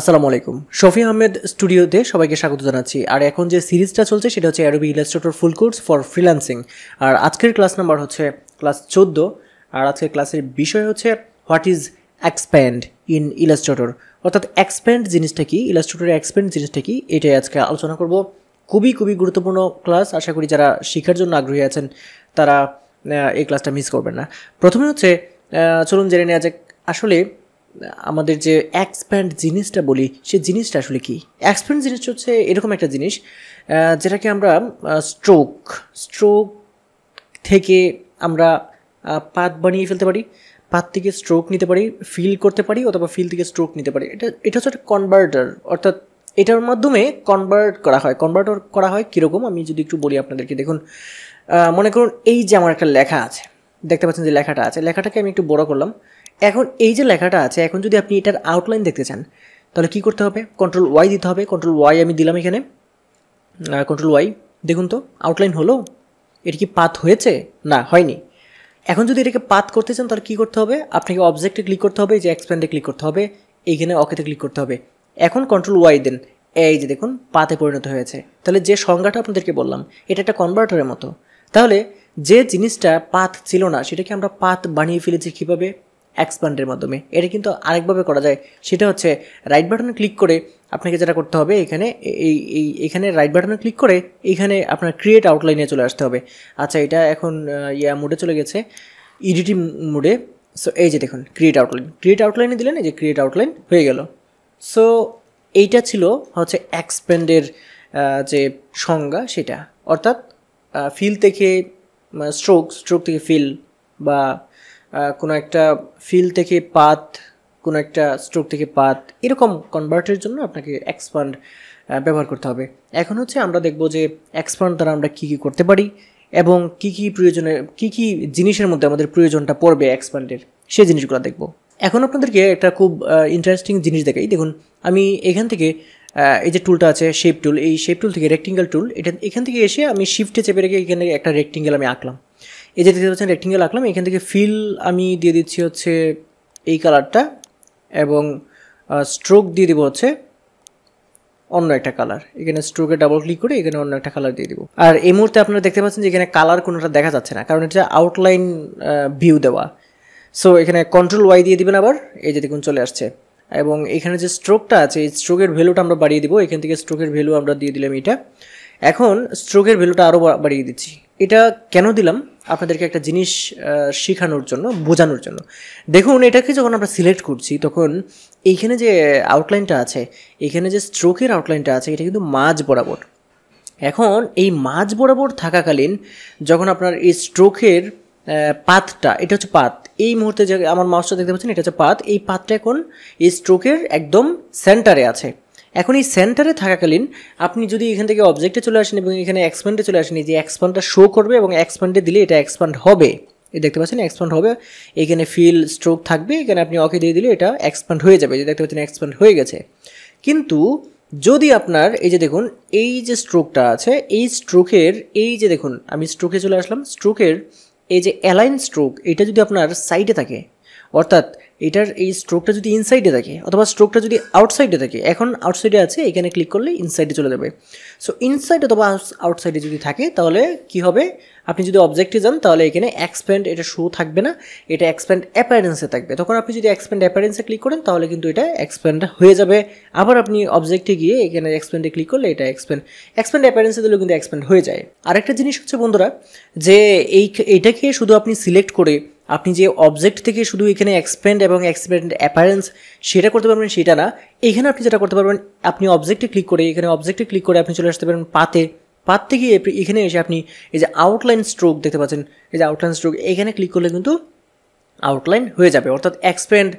আসসালামু আলাইকুম শফি আহমেদ স্টুডিওতে সবাইকে স্বাগত জানাচ্ছি আর এখন যে সিরিজটা চলছে সেটা হচ্ছে Adobe Illustrator full course for freelancing আর আজকের ক্লাস নাম্বার হচ্ছে ক্লাস চোদ্দ আর আজকের ক্লাসের বিষয় হচ্ছে what is expand in Illustrator অর্থাৎ এক্সপ্যান্ড জিনিসটা কি ইলাস্ট্রেটরের এক্সপ্যান্ড জিনিসটা কি এটাই আজকে আলোচনা করব খুবই খুবই গুরুত্বপূর্ণ ক্লাস আশা করি যারা শেখার জন্য আগ্রহী আছেন তারা এই ক্লাসটা মিস করবেন না প্রথমে হচ্ছে চলুন জেনে নেওয়া যাক আসলে আমাদের যে এক্সপ্যান্ড জিনিসটা বলি সে জিনিসটা আসলে কি এক্সপ্যান্ড জিনিসটা হচ্ছে এরকম একটা জিনিস যেটাকে আমরা স্ট্রোক স্ট্রোক থেকে আমরা পাত বানিয়ে ফেলতে পারি পাত থেকে স্ট্রোক নিতে পারি ফিল করতে পারি অথবা ফিল থেকে স্ট্রোক নিতে পারি এটা এটা হচ্ছে একটা কনভার্টার অর্থাৎ এটার মাধ্যমে কনভার্ট করা হয় কনভার্ট করা হয় কীরকম আমি যদি একটু বলি আপনাদেরকে দেখুন মনে করুন এই যে আমার একটা লেখা আছে দেখতে পাচ্ছেন যে লেখাটা আছে লেখাটাকে আমি একটু বড় করলাম এখন এই যে লেখাটা আছে এখন যদি আপনি এটার আউটলাইন দেখতে চান তাহলে কি করতে হবে কন্ট্রোল ওয়াই দিতে হবে কন্ট্রোল ওয়াই আমি দিলাম এখানে কন্ট্রোল ওয়াই দেখুন তো আউটলাইন হলো এটা কি পাত হয়েছে না হয়নি এখন যদি এটাকে পাত করতে চান তাহলে কী করতে হবে আপনাকে অবজেক্টে ক্লিক করতে হবে যে এক্সপ্যান্ডে ক্লিক করতে হবে এইখানে অকেতে ক্লিক করতে হবে এখন কন্ট্রোল ওয়াই দেন এই যে দেখুন পাতে পরিণত হয়েছে তাহলে যে সংজ্ঞাটা আপনাদেরকে বললাম এটা একটা কনভার্টারের মতো তাহলে যে জিনিসটা পাত ছিল না সেটাকে আমরা পাত বানিয়ে ফেলেছি কীভাবে এক্সপ্যান্ডের মাধ্যমে এটা কিন্তু আরেকভাবে করা যায় সেটা হচ্ছে রাইট বাটনে ক্লিক করে আপনাকে যেটা করতে হবে এখানে এই এই এখানে রাইট বাটনে ক্লিক করে এইখানে আপনার ক্রিয়েট আউটলাইনে চলে আসতে হবে আচ্ছা এটা এখন ইয়া মুডে চলে গেছে ইডিটি মুডে সো এই যে দেখুন ক্রিয়েট আউটলাইন ক্রিয়েট আউটলাইনে দিলেন এই যে ক্রিয়েট আউটলাইন হয়ে গেল সো এইটা ছিল হচ্ছে এক্সপেন্ডের যে সংজ্ঞা সেটা অর্থাৎ ফিল থেকে স্ট্রোক মানে স্ট্রোক থেকে ফিল বা কোনো একটা ফিল থেকে পাত কোনো একটা স্ট্রোক থেকে পাত এরকম কনভার্টের জন্য আপনাকে এক্সপান্ড ব্যবহার করতে হবে এখন হচ্ছে আমরা দেখব যে এক্সপান্ড দ্বারা আমরা কী কী করতে পারি এবং কী কী প্রয়োজনে কী কী জিনিসের মধ্যে আমাদের প্রয়োজনটা পড়বে এক্সপান্ডের সেই জিনিসগুলো দেখব এখন আপনাদেরকে একটা খুব ইন্টারেস্টিং জিনিস দেখাই দেখুন আমি এখান থেকে এই যে টুলটা আছে শেপ টুল এই শেপ টুল থেকে রেক্টেঙ্গেল টুল এটা এখান থেকে এসে আমি শিফটে চেপে রেখে এখানে একটা রেক্টেঙ্গেল আমি আঁকলাম এই যে দেখতে পাচ্ছেন রেক্টেঙ্গেল আঁকলাম এখান থেকে ফিল আমি দিয়ে দিচ্ছি হচ্ছে এই কালারটা এবং স্ট্রোক দিয়ে দেবো হচ্ছে অন্য একটা কালার এখানে স্ট্রোকে ডাবল ক্লিক করে এখানে অন্য একটা কালার দিয়ে দিব আর এই মুহূর্তে আপনারা দেখতে পাচ্ছেন যে এখানে কালার কোনোটা দেখা যাচ্ছে না কারণ এটা আউটলাইন ভিউ দেওয়া সো এখানে কন্ট্রোল ওয়াই দিয়ে দিবেন আবার এই যে দেখুন চলে আসছে এবং এখানে যে স্ট্রোকটা আছে এই স্ট্রোকের ভ্যালুটা আমরা বাড়িয়ে দিব এখান থেকে স্ট্রোকের ভ্যালু আমরা দিয়ে দিলাম এটা এখন স্ট্রোকের ভ্যালুটা আরও বাড়িয়ে দিচ্ছি এটা কেন দিলাম আপনাদেরকে একটা জিনিস শেখানোর জন্য বোঝানোর জন্য দেখুন এটাকে যখন আমরা সিলেক্ট করছি তখন এইখানে যে আউটলাইনটা আছে এইখানে যে স্ট্রোকের আউটলাইনটা আছে এটা কিন্তু মাঝ বরাবর এখন এই মাঝ বরাবর থাকাকালীন যখন আপনার এই স্ট্রোকের পাতটা এটা হচ্ছে পাত এই মুহূর্তে যে আমার মাউসটা দেখতে পাচ্ছেন এটা হচ্ছে পাত এই পাতটা এখন এই স্ট্রোকের একদম সেন্টারে আছে এখন এই সেন্টারে থাকাকালীন আপনি যদি এখান থেকে অবজেক্টে চলে আসেন এবং এখানে এক্সপ্যান্ডে চলে আসেন যে এক্সপ্যান্ডটা শো করবে এবং এক্সপ্যান্ডে দিলে এটা এক্সপ্যান্ড হবে এ দেখতে পাচ্ছেন এক্সপ্যান্ড হবে এখানে ফিল স্ট্রোক থাকবে এখানে আপনি অকে দিয়ে দিলে এটা এক্সপ্যান্ড হয়ে যাবে যে দেখতে পাচ্ছেন এক্সপ্যান্ড হয়ে গেছে কিন্তু যদি আপনার এই যে দেখুন এই যে স্ট্রোকটা আছে এই স্ট্রোকের এই যে দেখুন আমি স্ট্রোকে চলে আসলাম স্ট্রোকের এই যে অ্যালাইন স্ট্রোক এটা যদি আপনার সাইডে থাকে অর্থাৎ এটার এই স্ট্রোকটা যদি ইনসাইডে থাকে অথবা স্ট্রোকটা যদি আউটসাইডে থাকে এখন আউটসাইডে আছে এখানে ক্লিক করলে ইনসাইডে চলে যাবে সো ইনসাইড অথবা আউটসাইডে যদি থাকে তাহলে কি হবে আপনি যদি অবজেক্টে যান তাহলে এখানে এক্সপ্যান্ড এটা শো থাকবে না এটা এক্সপ্যান্ড অ্যাপারেন্সে থাকবে তখন আপনি যদি এক্সপ্যান্ড অ্যাপারেন্সে ক্লিক করেন তাহলে কিন্তু এটা এক্সপ্যান্ড হয়ে যাবে আবার আপনি অবজেক্টে গিয়ে এখানে এক্সপ্যান্ডে ক্লিক করলে এটা এক্সপ্যান্ড এক্সপ্যান্ড অ্যাপারেন্সে দিলেও কিন্তু এক্সপ্যান্ড হয়ে যায় আরেকটা জিনিস হচ্ছে বন্ধুরা যে এই এইটাকে শুধু আপনি সিলেক্ট করে আপনি যে অবজেক্ট থেকে শুধু এখানে এক্সপেন্ড এবং এক্সপেন্ড অ্যাপারেন্স সেটা করতে পারবেন সেটা না এখানে আপনি যেটা করতে পারবেন আপনি অবজেক্টে ক্লিক করে এখানে অবজেক্টে ক্লিক করে আপনি চলে আসতে পারেন পাতে পাত থেকে এখানে এসে আপনি এই যে আউটলাইন স্ট্রোক দেখতে পাচ্ছেন এই যে আউটলাইন স্ট্রোক এখানে ক্লিক করলে কিন্তু আউটলাইন হয়ে যাবে অর্থাৎ এক্সপেন্ড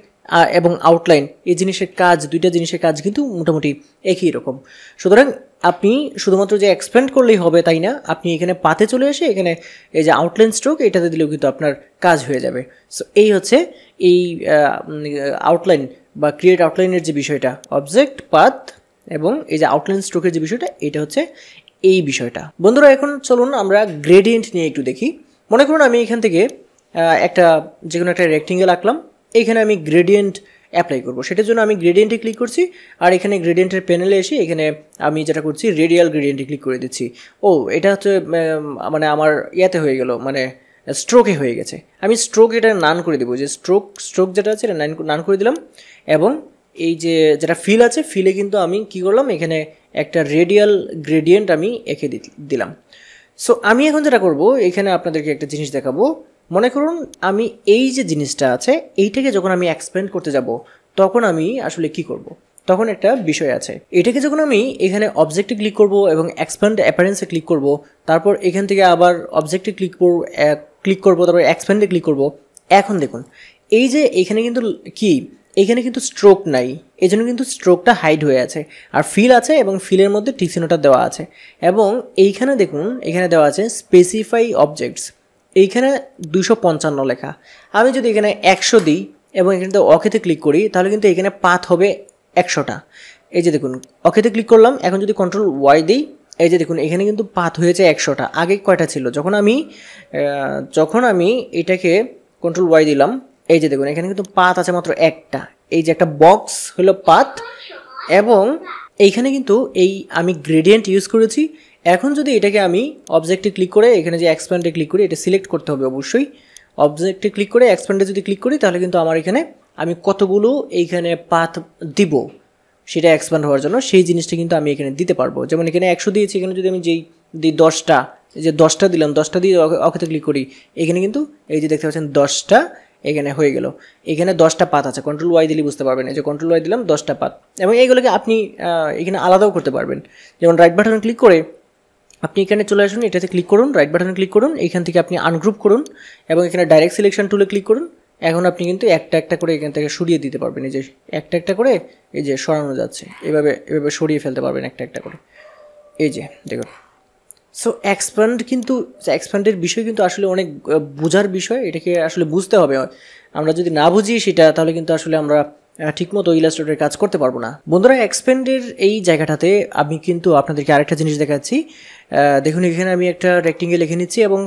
এবং আউটলাইন এই জিনিসের কাজ দুইটা জিনিসের কাজ কিন্তু মোটামুটি একই রকম সুতরাং আপনি শুধুমাত্র যে এক্সপ্যান্ড করলেই হবে তাই না আপনি এখানে পাতে চলে এসে এখানে এই যে আউটলাইন স্ট্রোক এটাতে দিলেও কিন্তু আপনার কাজ হয়ে যাবে সো এই হচ্ছে এই আউটলাইন বা ক্রিয়েট আউটলাইনের যে বিষয়টা অবজেক্ট পাথ এবং এই যে আউটলাইন স্ট্রোকের যে বিষয়টা এটা হচ্ছে এই বিষয়টা বন্ধুরা এখন চলুন আমরা গ্রেডিয়েন্ট নিয়ে একটু দেখি মনে করুন আমি এখান থেকে একটা যে কোনো একটা রেক্টেঙ্গেল আঁকলাম এখানে আমি গ্রেডিয়েন্ট অ্যাপ্লাই করব সেটার জন্য আমি গ্রেডিয়েন্টে ক্লিক করছি আর এখানে গ্রেডিয়েন্টের প্যানেলে এসে এখানে আমি যেটা করছি রেডিয়াল গ্রেডিয়েন্টে ক্লিক করে দিচ্ছি ও এটা হচ্ছে মানে আমার ইয়াতে হয়ে গেল মানে স্ট্রোকে হয়ে গেছে আমি স্ট্রোক এটা নান করে দেবো যে স্ট্রোক স্ট্রোক যেটা আছে এটা নান করে দিলাম এবং এই যে যেটা ফিল আছে ফিলে কিন্তু আমি কি করলাম এখানে একটা রেডিয়াল গ্রেডিয়েন্ট আমি এঁকে দিলাম সো আমি এখন যেটা করব এখানে আপনাদেরকে একটা জিনিস দেখাবো মনে করুন আমি এই যে জিনিসটা আছে এইটাকে যখন আমি এক্সপ্লেন করতে যাব তখন আমি আসলে কি করব। তখন একটা বিষয় আছে এটাকে যখন আমি এখানে অবজেক্টে ক্লিক করব এবং এক্সপ্যান্ড অ্যাপারেন্সে ক্লিক করব তারপর এখান থেকে আবার অবজেক্টে ক্লিক করব ক্লিক করব তারপর এক্সপ্যান্ডে ক্লিক করব এখন দেখুন এই যে এখানে কিন্তু কি এখানে কিন্তু স্ট্রোক নাই এই জন্য কিন্তু স্ট্রোকটা হাইড হয়ে আছে আর ফিল আছে এবং ফিলের মধ্যে টিক দেওয়া আছে এবং এইখানে দেখুন এখানে দেওয়া আছে স্পেসিফাই অবজেক্টস এইখানে দুশো পঞ্চান্ন লেখা আমি যদি এখানে একশো দিই এবং এখানে অকেতে ক্লিক করি তাহলে কিন্তু এখানে পাত হবে একশোটা এই যে দেখুন অকেতে ক্লিক করলাম এখন যদি কন্ট্রোল ওয়াই দিই এই যে দেখুন এখানে কিন্তু পাত হয়েছে একশোটা আগে কয়টা ছিল যখন আমি যখন আমি এটাকে কন্ট্রোল ওয়াই দিলাম এই যে দেখুন এখানে কিন্তু পাত আছে মাত্র একটা এই যে একটা বক্স হলো পাত এবং এইখানে কিন্তু এই আমি গ্রেডিয়েন্ট ইউজ করেছি এখন যদি এটাকে আমি অবজেক্টে ক্লিক করে এখানে যে এক্সপ্যান্ডে ক্লিক করি এটা সিলেক্ট করতে হবে অবশ্যই অবজেক্টে ক্লিক করে এক্সপ্যান্ডে যদি ক্লিক করি তাহলে কিন্তু আমার এখানে আমি কতগুলো এইখানে পাথ দিব সেটা এক্সপ্যান্ড হওয়ার জন্য সেই জিনিসটা কিন্তু আমি এখানে দিতে পারবো যেমন এখানে একশো দিয়েছি এখানে যদি আমি যেই দিই দশটা যে দশটা দিলাম দশটা দিয়ে অকেতে ক্লিক করি এখানে কিন্তু এই যে দেখতে পাচ্ছেন দশটা এখানে হয়ে গেল এখানে দশটা পাত আছে কন্ট্রোল ওয়াই দিলে বুঝতে পারবেন এই যে কন্ট্রোল ওয়াই দিলাম দশটা পাত এবং এইগুলোকে আপনি এখানে আলাদাও করতে পারবেন যেমন রাইট বাটনে ক্লিক করে আপনি এখানে চলে আসুন এটাতে ক্লিক করুন রাইট বাটনে ক্লিক করুন এখান থেকে আপনি আনগ্রুপ করুন এবং এখানে ডাইরেক্ট সিলেকশন টুলে ক্লিক করুন এখন আপনি কিন্তু একটা একটা করে এখান থেকে সরিয়ে দিতে পারবেন এই যে একটা একটা করে এই যে সরানো যাচ্ছে এভাবে এভাবে সরিয়ে ফেলতে পারবেন একটা একটা করে এই যে দেখুন সো এক্সপ্যান্ড কিন্তু এক্সপ্যান্ডের বিষয় কিন্তু আসলে অনেক বোঝার বিষয় এটাকে আসলে বুঝতে হবে আমরা যদি না বুঝি সেটা তাহলে কিন্তু আসলে আমরা ঠিকমতো ইলাস্ট্রেটরের কাজ করতে পারবো না বন্ধুরা এক্সপেন্ডের এই জায়গাটাতে আমি কিন্তু আপনাদেরকে আরেকটা জিনিস দেখাচ্ছি দেখুন এখানে আমি একটা রেক্টিংয়ে লিখে নিচ্ছি এবং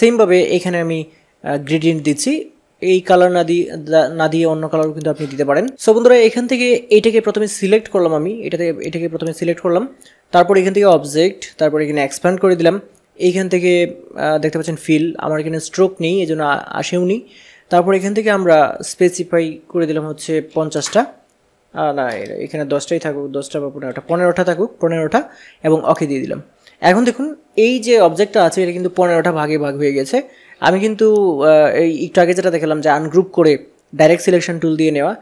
সেমভাবে এখানে আমি গ্রেডিয়েন্ট দিচ্ছি এই কালার না দিয়ে না দিয়ে অন্য কালারও কিন্তু আপনি দিতে পারেন সো বন্ধুরা এখান থেকে এইটাকে প্রথমে সিলেক্ট করলাম আমি এটাতে এটাকে প্রথমে সিলেক্ট করলাম তারপর এখান থেকে অবজেক্ট তারপর এখানে এক্সপ্যান্ড করে দিলাম এইখান থেকে দেখতে পাচ্ছেন ফিল আমার এখানে স্ট্রোক নেই এই জন্য আসেও নি তারপর এখান থেকে আমরা স্পেসিফাই করে দিলাম হচ্ছে পঞ্চাশটা না এখানে দশটাই থাকুক দশটা বা পনেরোটা পনেরোটা থাকুক পনেরোটা এবং অকে দিয়ে দিলাম এখন দেখুন এই যে অবজেক্টটা আছে এটা কিন্তু পনেরোটা ভাগে ভাগ হয়ে গেছে আমি কিন্তু এই একটু আগে যেটা দেখালাম যে আনগ্রুপ করে ডাইরেক্ট সিলেকশন টুল দিয়ে নেওয়া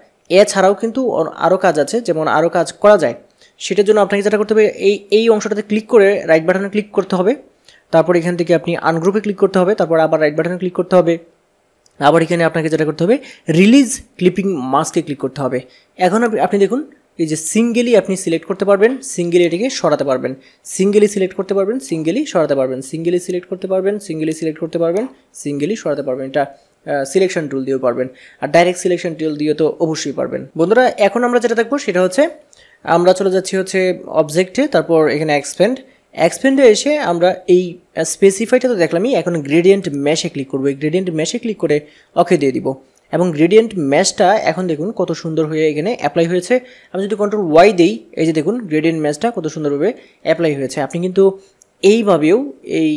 এছাড়াও কিন্তু আরও কাজ আছে যেমন আরও কাজ করা যায় সেটার জন্য আপনাকে যেটা করতে হবে এই এই অংশটাতে ক্লিক করে রাইট বাটনে ক্লিক করতে হবে তারপর এখান থেকে আপনি আনগ্রুপে ক্লিক করতে হবে তারপর আবার রাইট বাটনে ক্লিক করতে হবে আবার এখানে আপনাকে যেটা করতে হবে রিলিজ ক্লিপিং মাস্কে ক্লিক করতে হবে এখন আপনি দেখুন এই যে সিঙ্গেলি আপনি সিলেক্ট করতে পারবেন সিঙ্গেলি এটাকে সরাতে পারবেন সিঙ্গেলি সিলেক্ট করতে পারবেন সিঙ্গেলি সরাতে পারবেন সিঙ্গেলি সিলেক্ট করতে পারবেন সিঙ্গেলি সিলেক্ট করতে পারবেন সিঙ্গেলি সরাতে পারবেন এটা সিলেকশন টুল দিয়েও পারবেন আর ডাইরেক্ট সিলেকশন টুল দিয়ে তো অবশ্যই পারবেন বন্ধুরা এখন আমরা যেটা দেখবো সেটা হচ্ছে আমরা চলে যাচ্ছি হচ্ছে অবজেক্টে তারপর এখানে এক্সপেন্ড অ্যাক্সপেন্ডে এসে আমরা এই স্পেসিফাইটা তো দেখলামই এখন গ্রেডিয়েন্ট ম্যাশে ক্লিক করবো এই গ্রেডিয়েন্ট ম্যাশে ক্লিক করে ওকে দিয়ে দিব এবং গ্রেডিয়েন্ট ম্যাচটা এখন দেখুন কত সুন্দর হয়ে এখানে অ্যাপ্লাই হয়েছে আমি যদি কন্ট্রোল ওয়াই দিই এই যে দেখুন গ্রেডিয়েন্ট ম্যাচটা কত সুন্দরভাবে অ্যাপ্লাই হয়েছে আপনি কিন্তু এইভাবেও এই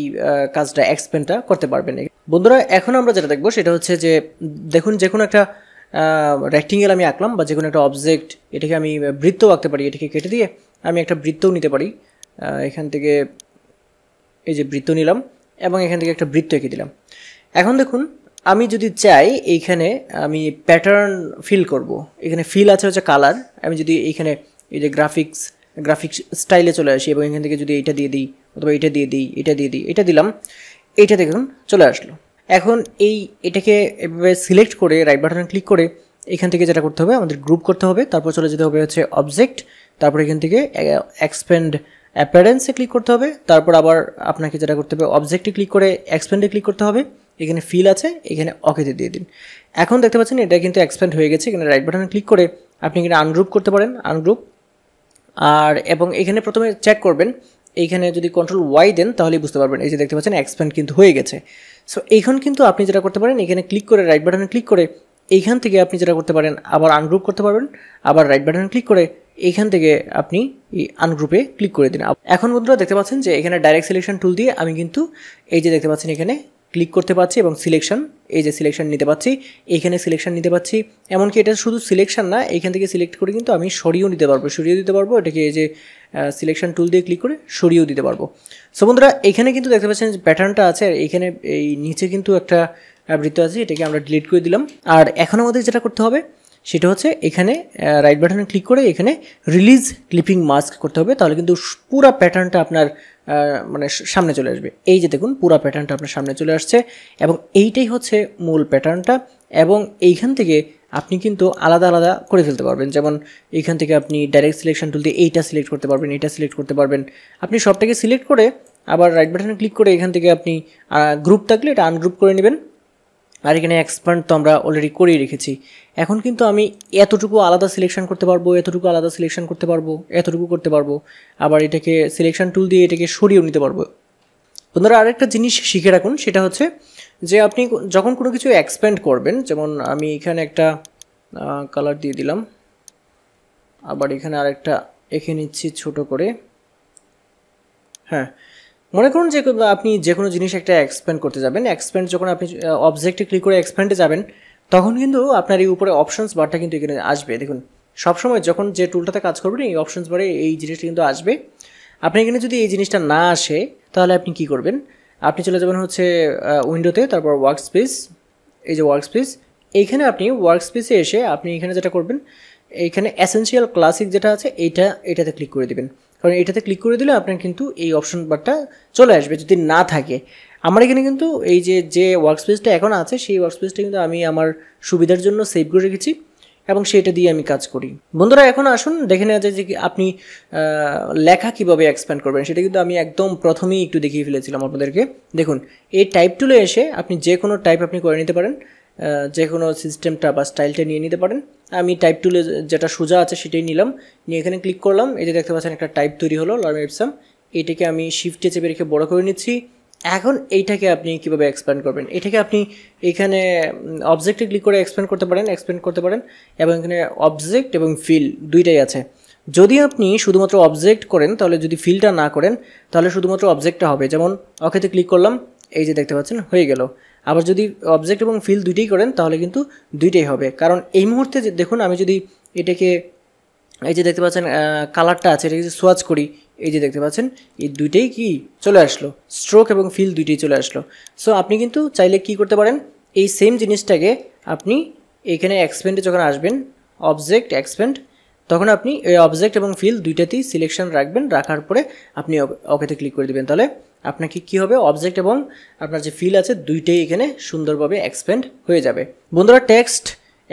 কাজটা এক্সপেনটা করতে পারবেন বন্ধুরা এখন আমরা যেটা দেখবো সেটা হচ্ছে যে দেখুন যে কোনো একটা রেক্টিঙ্গেল আমি আঁকলাম বা যে কোনো একটা অবজেক্ট এটাকে আমি বৃত্ত আঁকতে পারি এটাকে কেটে দিয়ে আমি একটা বৃত্তও নিতে পারি এখান থেকে এই যে বৃত্ত নিলাম এবং এখান থেকে একটা বৃত্ত এঁকে দিলাম এখন দেখুন আমি যদি চাই এইখানে আমি প্যাটার্ন ফিল করব এখানে ফিল আছে হচ্ছে কালার আমি যদি এইখানে এই যে গ্রাফিক্স গ্রাফিক্স স্টাইলে চলে আসি এবং এখান থেকে যদি এটা দিয়ে দিই অথবা এটা দিয়ে দিই এটা দিয়ে দিই এটা দিলাম এইটা দেখুন চলে আসলো এখন এই এটাকে এভাবে সিলেক্ট করে রাইট বাটনে ক্লিক করে এখান থেকে যেটা করতে হবে আমাদের গ্রুপ করতে হবে তারপর চলে যেতে হবে হচ্ছে অবজেক্ট তারপর এখান থেকে এক্সপেন্ড অ্যাপারেন্সে ক্লিক করতে হবে তারপর আবার আপনাকে যেটা করতে হবে অবজেক্টে ক্লিক করে এক্সপেন্ডে ক্লিক করতে হবে এখানে ফিল আছে এখানে অকেতে দিয়ে দিন এখন দেখতে পাচ্ছেন এটা কিন্তু এক্সপেন্ড হয়ে গেছে এখানে রাইট বাটনে ক্লিক করে আপনি এখানে আনগ্রুপ করতে পারেন আনগ্রুপ আর এবং এখানে প্রথমে চেক করবেন এইখানে যদি কন্ট্রোল ওয়াই দেন তাহলেই বুঝতে পারবেন এই যে দেখতে পাচ্ছেন এক্সপেন্ড কিন্তু হয়ে গেছে সো এখন কিন্তু আপনি যেটা করতে পারেন এখানে ক্লিক করে রাইট বাটনে ক্লিক করে এইখান থেকে আপনি যেটা করতে পারেন আবার আনগ্রুপ করতে পারবেন আবার রাইট বাটনে ক্লিক করে এইখান থেকে আপনি এই আনগ্রুপে ক্লিক করে দিন এখন বন্ধুরা দেখতে পাচ্ছেন যে এখানে ডাইরেক্ট সিলেকশন টুল দিয়ে আমি কিন্তু এই যে দেখতে পাচ্ছেন এখানে ক্লিক করতে পারছি এবং সিলেকশন এই যে সিলেকশন নিতে পারছি এইখানে সিলেকশন নিতে পারছি এমনকি এটা শুধু সিলেকশন না এইখান থেকে সিলেক্ট করে কিন্তু আমি সরিয়েও নিতে পারবো সরিয়ে দিতে পারবো এটাকে এই যে সিলেকশন টুল দিয়ে ক্লিক করে সরিয়েও দিতে পারবো সো বন্ধুরা এখানে কিন্তু দেখতে পাচ্ছেন যে প্যাটার্নটা আছে আর এইখানে এই নিচে কিন্তু একটা বৃত্ত আছে এটাকে আমরা ডিলিট করে দিলাম আর এখন আমাদের যেটা করতে হবে সেটা হচ্ছে এখানে রাইট বাটনে ক্লিক করে এখানে রিলিজ ক্লিপিং মাস্ক করতে হবে তাহলে কিন্তু পুরা প্যাটার্নটা আপনার মানে সামনে চলে আসবে এই যে দেখুন পুরা প্যাটার্নটা আপনার সামনে চলে আসছে এবং এইটাই হচ্ছে মূল প্যাটার্নটা এবং এইখান থেকে আপনি কিন্তু আলাদা আলাদা করে ফেলতে পারবেন যেমন এইখান থেকে আপনি ডাইরেক্ট সিলেকশন তুলতে এইটা সিলেক্ট করতে পারবেন এইটা সিলেক্ট করতে পারবেন আপনি সবটাকে সিলেক্ট করে আবার রাইট বাটনে ক্লিক করে এখান থেকে আপনি গ্রুপ থাকলে এটা আনগ্রুপ করে নেবেন আর এখানে এক্সপ্যান্ড তো আমরা অলরেডি করেই রেখেছি এখন কিন্তু আমি এতটুকু আলাদা সিলেকশন করতে পারবো এতটুকু আলাদা সিলেকশন করতে পারবো এতটুকু করতে পারবো আবার এটাকে সিলেকশন টুল দিয়ে এটাকে সরিয়েও নিতে পারবো বন্ধুরা আরেকটা জিনিস শিখে রাখুন সেটা হচ্ছে যে আপনি যখন কোনো কিছু এক্সপ্যান্ড করবেন যেমন আমি এখানে একটা কালার দিয়ে দিলাম আবার এখানে আরেকটা এঁকে নিচ্ছি ছোট করে হ্যাঁ মনে করুন যে আপনি যে কোনো জিনিস একটা এক্সপ্যান্ড করতে যাবেন এক্সপ্যান্ড যখন আপনি অবজেক্টে ক্লিক করে এক্সপ্যান্ডে যাবেন তখন কিন্তু আপনার এই উপরে অপশনস বারটা কিন্তু এখানে আসবে দেখুন সবসময় যখন যে টুলটাতে কাজ করবেন এই অপশনস বারে এই জিনিসটা কিন্তু আসবে আপনি এখানে যদি এই জিনিসটা না আসে তাহলে আপনি কি করবেন আপনি চলে যাবেন হচ্ছে উইন্ডোতে তারপর ওয়ার্ক স্পেস এই যে ওয়ার্ক স্পেস এইখানে আপনি ওয়ার্ক স্পেসে এসে আপনি এখানে যেটা করবেন এইখানে অ্যাসেন্সিয়াল ক্লাসিক যেটা আছে এইটা এটাতে ক্লিক করে দেবেন কারণ এটাতে ক্লিক করে দিলে আপনার কিন্তু এই অপশন বারটা চলে আসবে যদি না থাকে আমার এখানে কিন্তু এই যে যে ওয়ার্কস্পেসটা এখন আছে সেই ওয়ার্কস্পেসটা কিন্তু আমি আমার সুবিধার জন্য সেভ করে রেখেছি এবং সেটা দিয়ে আমি কাজ করি বন্ধুরা এখন আসুন দেখে নেওয়া যায় যে আপনি লেখা কিভাবে এক্সপ্যান্ড করবেন সেটা কিন্তু আমি একদম প্রথমেই একটু দেখিয়ে ফেলেছিলাম আপনাদেরকে দেখুন এই টাইপ টুলে এসে আপনি যে কোনো টাইপ আপনি করে নিতে পারেন যে কোনো সিস্টেমটা বা স্টাইলটা নিয়ে নিতে পারেন আমি টাইপ টুলে যেটা সোজা আছে সেটাই নিলাম নিয়ে এখানে ক্লিক করলাম এই যে দেখতে পাচ্ছেন একটা টাইপ তৈরি হলো লর্ম এপসাম এটাকে আমি শিফটে চেপে রেখে বড় করে নিচ্ছি এখন এইটাকে আপনি কিভাবে এক্সপ্যান্ড করবেন এটাকে আপনি এখানে অবজেক্টে ক্লিক করে এক্সপ্যান্ড করতে পারেন এক্সপ্যান্ড করতে পারেন এবং এখানে অবজেক্ট এবং ফিল দুইটাই আছে যদি আপনি শুধুমাত্র অবজেক্ট করেন তাহলে যদি ফিলটা না করেন তাহলে শুধুমাত্র অবজেক্টটা হবে যেমন অক্ষেতে ক্লিক করলাম এই যে দেখতে পাচ্ছেন হয়ে গেল আবার যদি অবজেক্ট এবং ফিল দুইটাই করেন তাহলে কিন্তু দুইটাই হবে কারণ এই মুহূর্তে দেখুন আমি যদি এটাকে এই যে দেখতে পাচ্ছেন কালারটা আছে এটাকে যদি সোয়াচ করি এই যে দেখতে পাচ্ছেন এই দুইটাই কি চলে আসলো স্ট্রোক এবং ফিল দুইটাই চলে আসলো সো আপনি কিন্তু চাইলে কি করতে পারেন এই সেম জিনিসটাকে আপনি এখানে এক্সপেন্ডে যখন আসবেন অবজেক্ট এক্সপেন্ড তখন আপনি এই অবজেক্ট এবং ফিল দুইটাতেই সিলেকশন রাখবেন রাখার পরে আপনি ওকেতে ক্লিক করে দেবেন তাহলে আপনাকে কি হবে অবজেক্ট এবং আপনার যে ফিল আছে দুইটাই এখানে সুন্দরভাবে এক্সপেন্ড হয়ে যাবে বন্ধুরা টেক্সট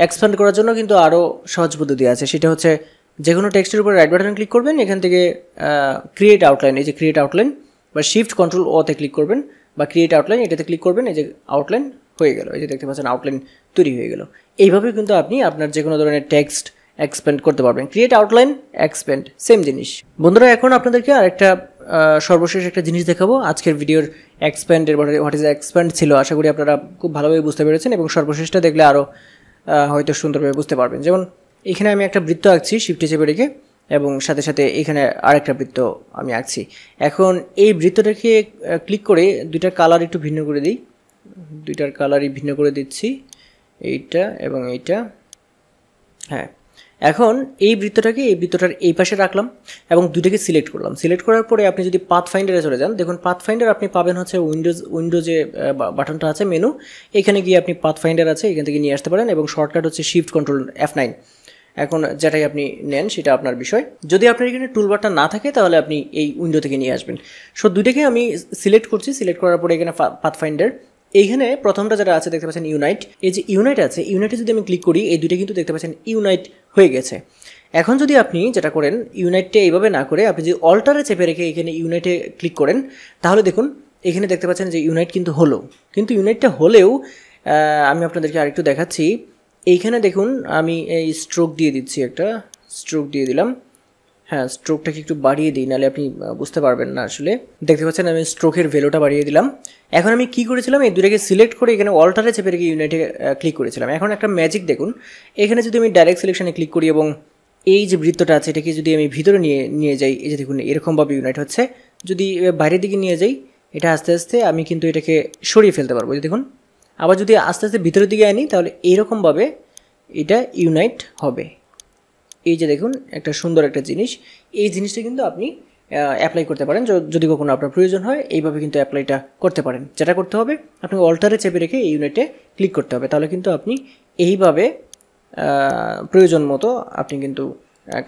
এক্সপ্যান্ড করার জন্য কিন্তু আরও সহজ পদ্ধতি আছে সেটা হচ্ছে যে কোনো টেক্সটের উপর রাইট বাটন ক্লিক করবেন এখান থেকে ক্রিয়েট আউটলাইন এই যে ক্রিয়েট আউটলাইন বা শিফট কন্ট্রোল ওতে ক্লিক করবেন বা ক্রিয়েট আউটলাইন এটাতে ক্লিক করবেন এই যে আউটলাইন হয়ে গেল এই যে দেখতে পাচ্ছেন আউটলাইন তৈরি হয়ে গেল এইভাবে কিন্তু আপনি আপনার যে কোনো ধরনের টেক্সট এক্সপেন্ড করতে পারবেন ক্রিয়েট আউটলাইন এক্সপেন্ড সেম জিনিস বন্ধুরা এখন আপনাদেরকে আরেকটা সর্বশেষ একটা জিনিস দেখাবো আজকের ভিডিওর এক্সপ্যান্ডের হোয়াট ইজ এক্সপ্যান্ড ছিল আশা করি আপনারা খুব ভালোভাবে বুঝতে পেরেছেন এবং সর্বশেষটা দেখলে আরও হয়তো সুন্দরভাবে বুঝতে পারবেন যেমন এখানে আমি একটা বৃত্ত আঁকছি শিফট হিসেবে রেখে এবং সাথে সাথে এখানে আরেকটা বৃত্ত আমি আঁকছি এখন এই বৃত্তটাকে ক্লিক করে দুইটার কালার একটু ভিন্ন করে দিই দুইটার কালারই ভিন্ন করে দিচ্ছি এইটা এবং এইটা হ্যাঁ এখন এই বৃত্তটাকে এই বৃত্তটার এই পাশে রাখলাম এবং দুটাকে সিলেক্ট করলাম সিলেক্ট করার পরে আপনি যদি পাথ ফাইন্ডারে চলে যান দেখুন পাথ ফাইন্ডার আপনি পাবেন হচ্ছে উইন্ডোজ উইন্ডোজে বাটনটা আছে মেনু এখানে গিয়ে আপনি পাথ ফাইন্ডার আছে এখান থেকে নিয়ে আসতে পারেন এবং শর্টকাট হচ্ছে শিফট কন্ট্রোল এফ নাইন এখন যেটাই আপনি নেন সেটা আপনার বিষয় যদি আপনার এখানে টুলবারটা না থাকে তাহলে আপনি এই উইন্ডো থেকে নিয়ে আসবেন সো দুইটাকে আমি সিলেক্ট করছি সিলেক্ট করার পরে এখানে পাথ ফাইন্ডার এইখানে প্রথমটা যেটা আছে দেখতে পাচ্ছেন ইউনাইট এই যে ইউনাইট আছে ইউনাইটে যদি আমি ক্লিক করি এই দুইটা কিন্তু দেখতে পাচ্ছেন ইউনাইট হয়ে গেছে এখন যদি আপনি যেটা করেন ইউনাইটে এইভাবে না করে আপনি যদি অল্টারে চেপে রেখে এখানে ইউনাইটে ক্লিক করেন তাহলে দেখুন এখানে দেখতে পাচ্ছেন যে ইউনাইট কিন্তু হলো কিন্তু ইউনাইটটা হলেও আমি আপনাদেরকে আরেকটু দেখাচ্ছি এইখানে দেখুন আমি এই স্ট্রোক দিয়ে দিচ্ছি একটা স্ট্রোক দিয়ে দিলাম হ্যাঁ স্ট্রোকটাকে একটু বাড়িয়ে দিই নাহলে আপনি বুঝতে পারবেন না আসলে দেখতে পাচ্ছেন আমি স্ট্রোকের ভেলোটা বাড়িয়ে দিলাম এখন আমি কি করেছিলাম এই দুটাকে সিলেক্ট করে এখানে অল্টারে চেপে রেখে ইউনাইটে ক্লিক করেছিলাম এখন একটা ম্যাজিক দেখুন এখানে যদি আমি ডাইরেক্ট সিলেকশানে ক্লিক করি এবং এই যে বৃত্তটা আছে এটাকে যদি আমি ভিতরে নিয়ে নিয়ে যাই এই যে দেখুন এরকমভাবে ইউনাইট হচ্ছে যদি বাইরের দিকে নিয়ে যাই এটা আস্তে আস্তে আমি কিন্তু এটাকে সরিয়ে ফেলতে পারবো দেখুন আবার যদি আস্তে আস্তে ভিতরের দিকে আনি তাহলে এরকমভাবে এটা ইউনাইট হবে এই যে দেখুন একটা সুন্দর একটা জিনিস এই জিনিসটা কিন্তু আপনি অ্যাপ্লাই করতে পারেন যদি কখনো আপনার প্রয়োজন হয় এইভাবে কিন্তু অ্যাপ্লাইটা করতে পারেন যেটা করতে হবে আপনি অল্টারে চেপে রেখে এই ইউনিটে ক্লিক করতে হবে তাহলে কিন্তু আপনি এইভাবে প্রয়োজন মতো আপনি কিন্তু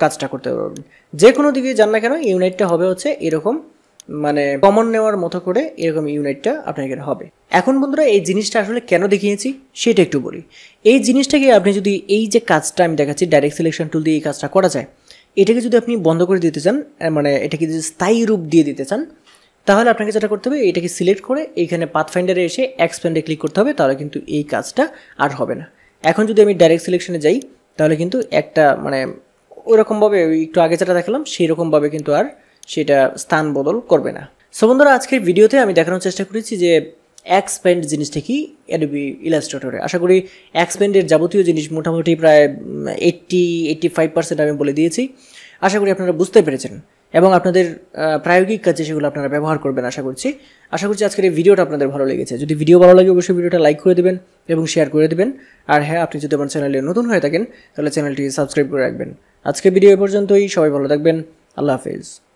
কাজটা করতে পারবেন যে কোনো দিকে যান না কেন ইউনিটটা হবে হচ্ছে এরকম মানে কমন নেওয়ার মতো করে এরকম ইউনিটটা আপনাকে হবে এখন বন্ধুরা এই জিনিসটা আসলে কেন দেখিয়েছি সেটা একটু বলি এই জিনিসটাকে আপনি যদি এই যে কাজটা আমি দেখাচ্ছি ডাইরেক্ট সিলেকশন টুল দিয়ে এই কাজটা করা যায় এটাকে যদি আপনি বন্ধ করে দিতে চান মানে এটাকে যদি স্থায়ী রূপ দিয়ে দিতে চান তাহলে আপনাকে যেটা করতে হবে এটাকে সিলেক্ট করে এইখানে ফাইন্ডারে এসে এক্সপ্যান্ডে ক্লিক করতে হবে তাহলে কিন্তু এই কাজটা আর হবে না এখন যদি আমি ডাইরেক্ট সিলেকশনে যাই তাহলে কিন্তু একটা মানে ওইরকমভাবে একটু আগে যেটা দেখালাম সেই রকমভাবে কিন্তু আর সেটা স্থান বদল করবে না সো বন্ধুরা আজকের ভিডিওতে আমি দেখানোর চেষ্টা করেছি যে এক্সপেন্ড জিনিসটা কি অ্যাডবি ইলাস্ট্রেটরে আশা করি এক্সপেন্ডের যাবতীয় জিনিস মোটামুটি প্রায় এইট্টি এইট্টি ফাইভ পার্সেন্ট আমি বলে দিয়েছি আশা করি আপনারা বুঝতে পেরেছেন এবং আপনাদের প্রায়োগিক কাজে সেগুলো আপনারা ব্যবহার করবেন আশা করছি আশা করছি আজকের এই ভিডিওটা আপনাদের ভালো লেগেছে যদি ভিডিও ভালো লাগে অবশ্যই ভিডিওটা লাইক করে দেবেন এবং শেয়ার করে দেবেন আর হ্যাঁ আপনি যদি আমার চ্যানেলে নতুন হয়ে থাকেন তাহলে চ্যানেলটি সাবস্ক্রাইব করে রাখবেন আজকের ভিডিও পর্যন্তই সবাই ভালো থাকবেন আল্লাহ হাফেজ